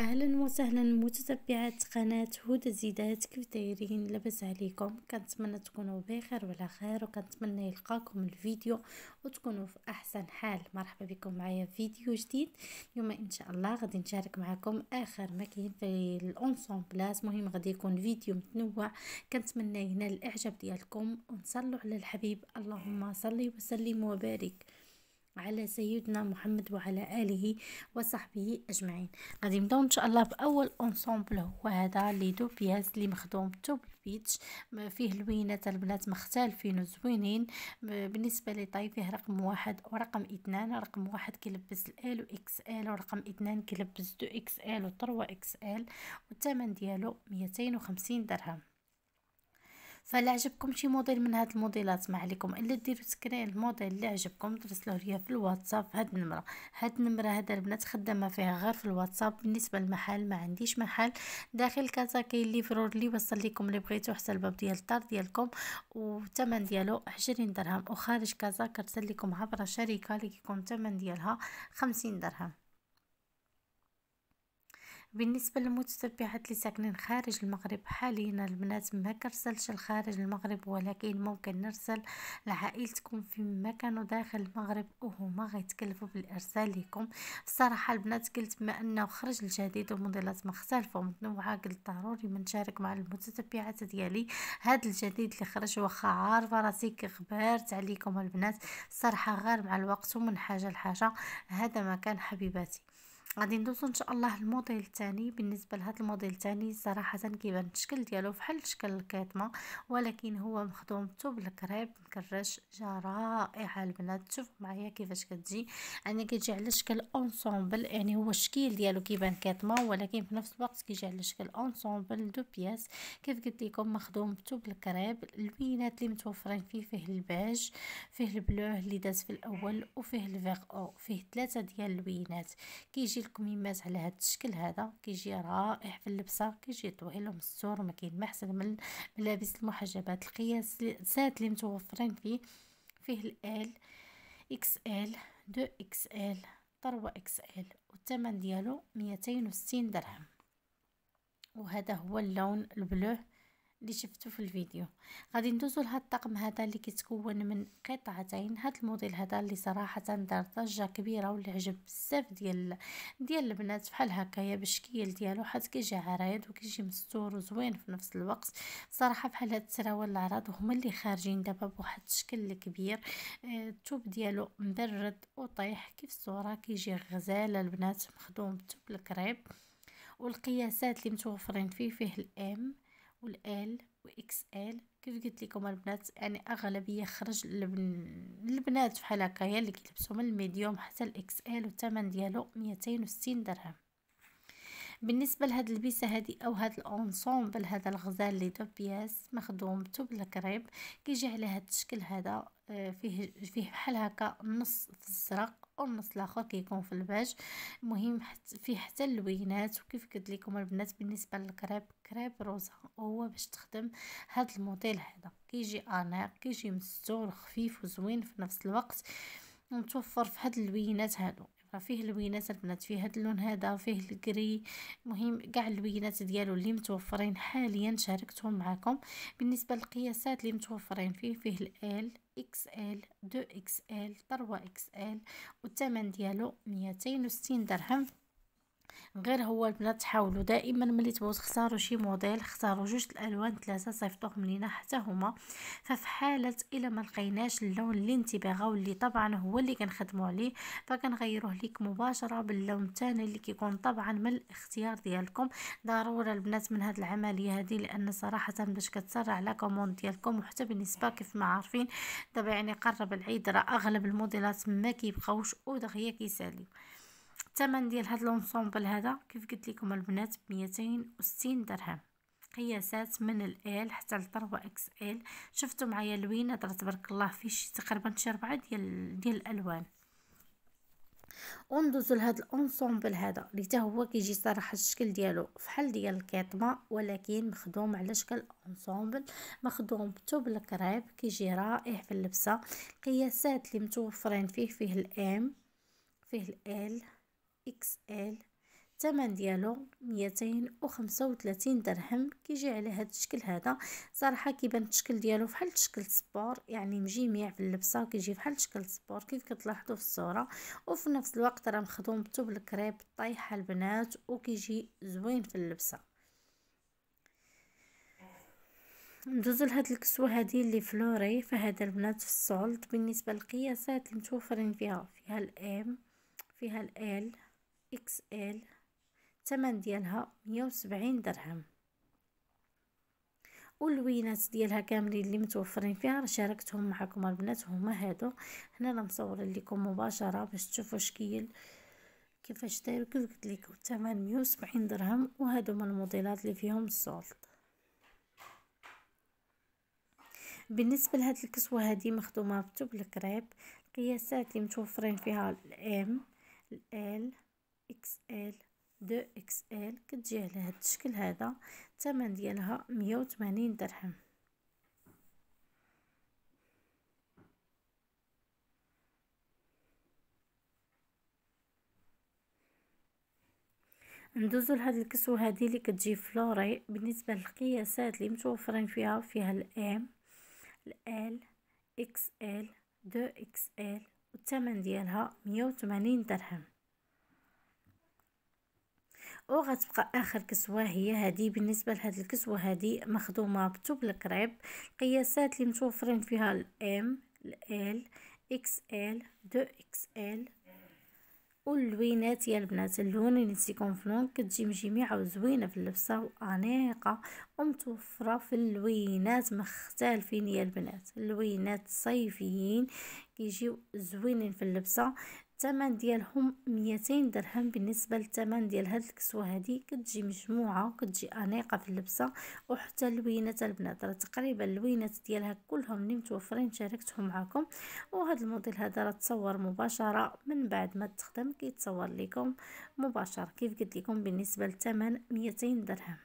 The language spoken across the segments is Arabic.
اهلا وسهلا متتبعات قناه هدى زيدات كيف دايرين لاباس عليكم كنتمنى تكونوا بخير وعلى خير وكنتمنى يلقاكم الفيديو وتكونوا في احسن حال مرحبا بكم معايا في فيديو جديد اليوم ان شاء الله غادي نشارك معكم اخر ماكين في الاونسومبلاس مهم غادي يكون فيديو متنوع كنتمنى ينال الاعجاب ديالكم ونصلوا على الحبيب اللهم صلي وسلم وبارك على سيدنا محمد وعلى آله وصحبه أجمعين غادي نبداو إن شاء الله بأول أنسومبل هو هذا لي دو بياس لي مخدوم توب بيتش فيه لوينات البنات مختلفين وزوينين بالنسبة لي طاي فيه رقم واحد ورقم اثنان رقم واحد كيلبس الال و اكس ال ورقم اثنان كيلبس دو اكس ال و تروا اكس ال والثمن ديالو ميتين وخمسين درهم فلا عجبكم شي موديل من هاد الموديلات ما عليكم الا ديروا سكرين الموديل اللي عجبكم ترسلوه ليا في الواتساب هاد النمره هاد النمره هاد البنات خدامه فيها غير في الواتساب بالنسبه للمحل ما عنديش محل داخل كازا كاين ليفرور لي وصل لكم اللي بغيتو حتى الباب ديال الدار ديالكم والثمن ديالو 20 درهم وخارج كازا كترسل لكم عبر شركه اللي كيكون الثمن ديالها 50 درهم بالنسبة للمتتبعات اللي ساكنين خارج المغرب حاليا البنات ما كرسلش لخارج المغرب ولكن ممكن نرسل لعائلتكم في كانوا داخل المغرب وهما غيتكلفوا بالارسال لكم الصراحة البنات قلت بما انه خرج الجديد وموديلات مختلفة ومتنوعة قلت ضروري ما نشارك مع المتتبعات ديالي هذا الجديد اللي خرج واخا عارفة راسي غبرت عليكم البنات الصراحة غير مع الوقت ومن حاجة لحاجة هذا ما كان حبيباتي غادي ندوزو ان شاء الله الموديل الثاني بالنسبه لهذا الموديل الثاني صراحه كيبان الشكل ديالو بحال شكل الكاتمه ولكن هو مخدوم ثوب الكريب مكرش جا رائعه البنات شوفوا معايا كيفاش كتجي انا يعني كيجي على شكل اونسومبل يعني هو الشكل ديالو كيبان كاتمه ولكن في نفس الوقت كيجي على شكل اونسومبل دو بياس كيف قلت لكم مخدوم ثوب الكريب البينات اللي متوفرين فيه فيه البيج فيه البلو اللي داز في الاول وفيه الفيغ او فيه ثلاثه ديال البينات كيجي كيجي يماز على هذا الشكل هذا كيجي رائع في اللبسه كيجي طويل ومستور وما كاين ما احسن من ملابس المحجبات القياسات اللي متوفرين فيه فيه الال اكس ال دو اكس ال 3 اكس ال والثمن ديالو ميتين درهم وهذا هو اللون البلو اللي شفتو في الفيديو غادي ندوزو لهاد الطقم هذا اللي كيتكون من قطعتين هاد الموديل هذا اللي صراحه دار ضجه كبيره واللي عجب بزاف ديال ديال البنات بحال هكايا بالشكل ديالو حيت كيجي عريض وكيجي مستور وزوين في نفس الوقت صراحه بحال هاد التراول العراض هما اللي خارجين دابا بواحد الشكل كبير آه، التوب ديالو مبرد وطيح كيف الصوره كيجي غزال البنات مخدوم بالتوب الكريب والقياسات اللي متوفرين فيه فيه الام والال واكس ال كيف قلت لكم البنات يعني اغلبيه خرج البنات بحال هكا هي اللي من الميديوم حتى الاكس ال والثمن ديالو 260 درهم بالنسبه لهاد البسه هادي او هاد الانسومبل هذا الغزال لي دو بياس مخدومته بالكريب كيجي على هاد الشكل هذا آه، فيه فيه بحال هكا نص في الزرق والنص الاخر كيكون في الباج المهم فيه حتى اللوينات وكيف قلت لكم البنات بالنسبه للكريب كريب روزا هو باش تخدم هذا الموديل هذا كيجي انيق كيجي مستور خفيف وزوين في نفس الوقت ومتوفر في هاد اللوينات هادو راه فيه اللوينات البنات فيه هاد اللون هذا فيه الكري مهم كاع اللوينات ديالو اللي متوفرين حاليا شاركتهم معكم بالنسبه للقياسات اللي متوفرين فيه فيه ال اكس ال 2 اكس ال 3 اكس ال والثمن ديالو 260 درهم غير هو البنات تحاولوا دائما ملي تبغوا تختاروا شي موديل اختاروا جوج الالوان ثلاثه صيفطوهم لينا حتى هما ففي حاله الا ما لقيناش اللون اللي انت باغاه اللي طبعا هو اللي كنخدموا عليه فكنغيروه ليك مباشره باللون الثاني اللي كيكون طبعا من الاختيار ديالكم ضروره البنات من هذه العمليه هذه لان صراحه باش كتسرع لا كوموند ديالكم وحتى بالنسبه كيف ما عارفين دابا يعني قرب العيد راه اغلب الموديلات ما كيبقاوش ودغيا كيساليو الثمن ديال هاد لونسومبل هذا كيف قلت لكم البنات ب وستين درهم قياسات من ال حتى للطروه اكس ال شفتوا معايا لوينه درت تبارك الله في شي تقريبا شي اربعه ديال ديال الالوان وندوزو لهاد الانسومبل هذا اللي حتى هو كيجي صراحه الشكل ديالو فحال ديال الكيطمه ولكن مخدوم على شكل انسومبل مخدوم بتوب الكريب كيجي رائع في اللبسه القياسات اللي متوفرين فيه فيه الام فيه الال اكس ال الثمن ديالو ميتين وخمسة وثلاثين درهم كيجي على هذا الشكل هذا صراحه كيبان الشكل ديالو فحال شكل سبور يعني مجميع في اللبسه كيجي فحال شكل سبور كيف كتلاحظوا في الصوره وفي نفس الوقت راه مخدوم الكريب طايحه البنات وكيجي زوين في اللبسه ندوزو لهاد الكسوه هادي اللي فلوري فهاد البنات في السولد بالنسبه للقياسات المتوفرين فيها فيها الام فيها الال اكس ال الثمن ديالها 170 وسبعين درهم والوينات ديالها كاملين اللي متوفرين فيها راه شاركتهم معكم البنات هما هادو هنا انا مصوره لكم مباشره باش تشوفوا شكل كيفاش داير كيف قلت لكم الثمن 170 درهم وهادو من الموديلات اللي فيهم السولت بالنسبه لهاد الكسوه هادي مخدومه بتوب الكريب القياسات اللي متوفرين فيها الام الال اكس ال دو اكس ال كتجي على هاد الشكل هذا الثمن ديالها مية درهم ندوزو لهاد الكسوه هادي اللي كتجي فلوري بالنسبه للقياسات اللي متوفرين فيها فيها الام الال اكس ال دو اكس ال والثمن ديالها مية درهم وغتبقى اخر كسوه هي هذه بالنسبه لهاد الكسوه هذه مخدومه بثوب الكريب القياسات اللي متوفرين فيها الام ال اكس ال دو اكس ال واللوينات يا البنات اللون اللي يعني تيكون في اللون كتجمجميعه وزوينه في اللبسه وانيقه ومتوفره في اللوينات مختلفين يا البنات اللوينات الصيفيين كيجيو زوينين في اللبسه الثمن ديالهم ميتين درهم بالنسبه للثمن ديال هاد الكسوه هادي كتجي مجموعه وكتجي انيقه في اللبسه وحتى اللوينات البنات راه تقريبا اللوينات ديالها كلهم اللي متوفرين شاركتهم معكم وهذا الموديل هذا راه تصور مباشره من بعد ما تخدم كيتصور لكم مباشر كيف قلت لكم بالنسبه للثمن ميتين درهم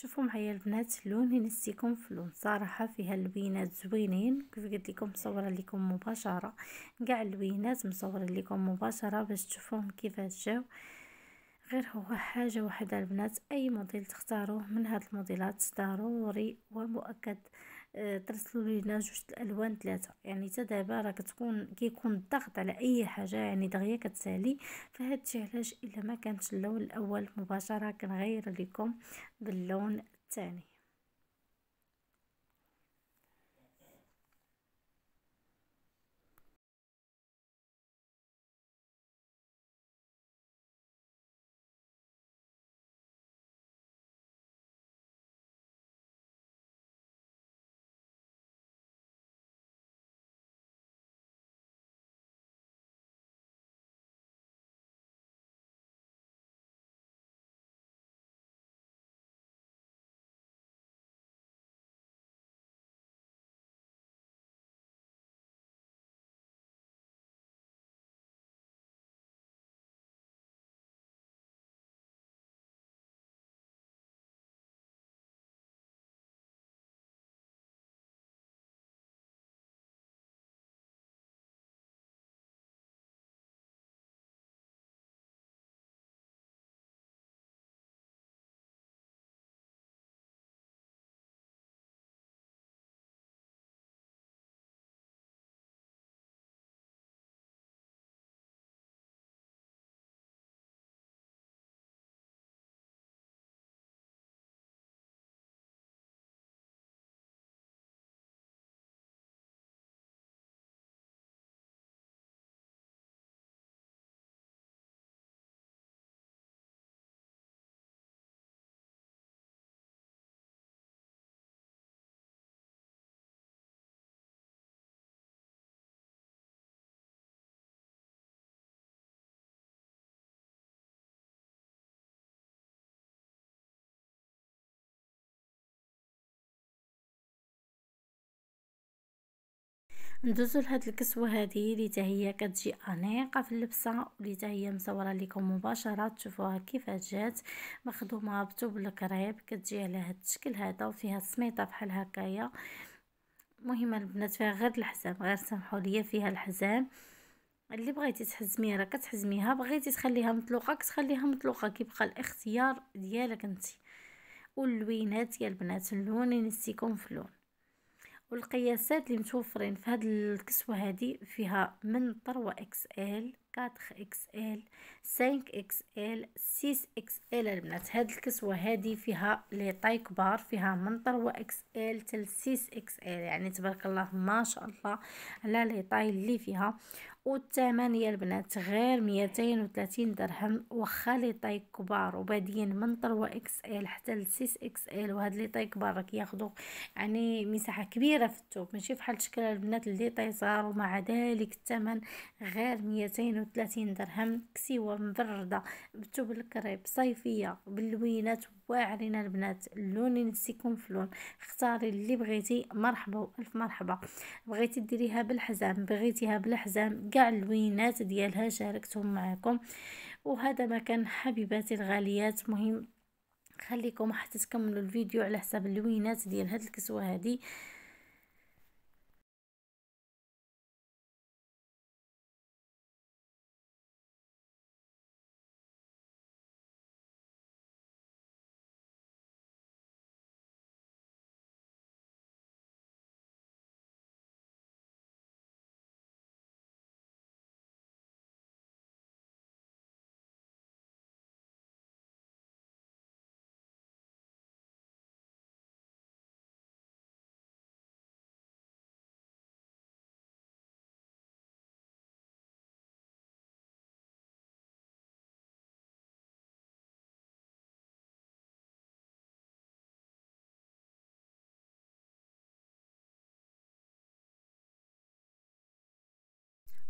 شوفوا معايا البنات اللون ينسيكم في اللون صراحه فيها اللوينات زوينين كيف قلت لكم مصوره لكم مباشره كاع اللوينات مصوره لكم مباشره باش تشوفوهم كيفاش جاو غير هو حاجه واحده البنات اي موديل تختاروه من هاد الموديلات ضروري ومؤكد آه، ترسلوا لينا جوج الالوان ثلاثه يعني حتى دابا راه كتكون كيكون الضغط على اي حاجه يعني دغيا كتسالي فهاد الشيء علاش الا ما كانش اللون الاول مباشره كنغير لكم باللون الثاني ندوزو لهاد الكسوه هذه اللي حتى هي كتجي انيقه في اللبسه واللي حتى هي مصوره لكم مباشره تشوفوها كيفاش جات مخدومه بثوب الكريب كتجي على هاد الشكل هذا وفيها سميطه بحال هكايا مهمه البنات فيها غير الحزام غير سمحوا ليا فيها الحزام اللي بغيتي تحزميها راه كتحزميها بغيتي تخليها مطلوقه كتخليها مطلوقه كيبقى الاختيار ديالك انت واللوينات يا البنات اللون نسيكم في اللون والقياسات اللي متوفرين في هاد الكسوه هادي فيها من 3 اكس ال 4 اكس ال 5 اكس ال 6 اكس ال البنات يعني هاد الكسوه هادي فيها لي طاي كبار فيها من 3 اكس ال حتى 6 اكس ال يعني تبارك الله ما شاء الله على لي طاي اللي فيها والثمن يا البنات غير ميتين درهم وخا لي طاي كبار وبادين من 3 اكس ال حتى لسيس اكس ال وهاد لي طاي كبار كياخدو يعني مساحة كبيرة في الثوب ماشي بحال شكل البنات اللي طاي صغار ومع ذلك الثمن غير ميتين درهم كسيوة مبردة بالثوب الكريب صيفية باللوينات واعرين البنات اللون ينسيكم في اللون اختاري اللي بغيتي مرحبا والف مرحبا بغيتي ديريها بالحزام بغيتيها بالحزام كاع اللوينات ديالها شاركتهم معكم وهذا ما كان حبيباتي الغاليات مهم خليكم حتى تكملوا الفيديو على حساب اللوينات ديال هاد الكسوه هذه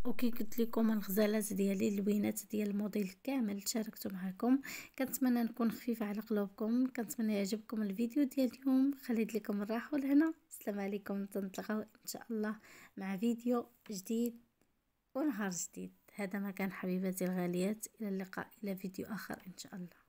وكي قلت لكم الغزالات ديالي اللوينات ديال الموديل كامل شاركته معكم كنتمنى نكون خفيفه على قلوبكم كنتمنى يعجبكم الفيديو ديال اليوم خليت لكم الراحه لهنا السلام عليكم تنتلاقاو ان شاء الله مع فيديو جديد ونهار جديد هذا ما كان حبيباتي الغاليات الى اللقاء الى فيديو اخر ان شاء الله